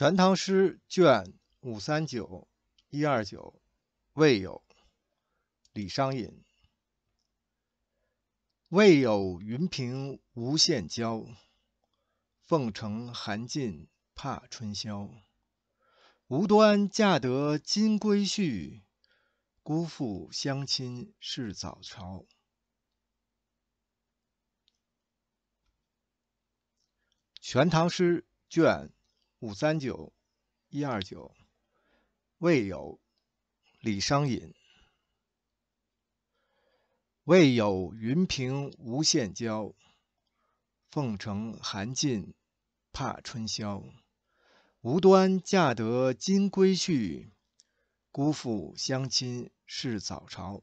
全唐诗卷五三九一二九，未有。李商隐。未有云屏无限娇，凤城寒尽怕春宵。无端嫁得金龟婿，辜负相亲是早朝。全唐诗卷。五三九一二九，未有李商隐。未有云屏无限娇，凤城寒尽怕春宵。无端嫁得金龟婿，辜负相亲是早朝。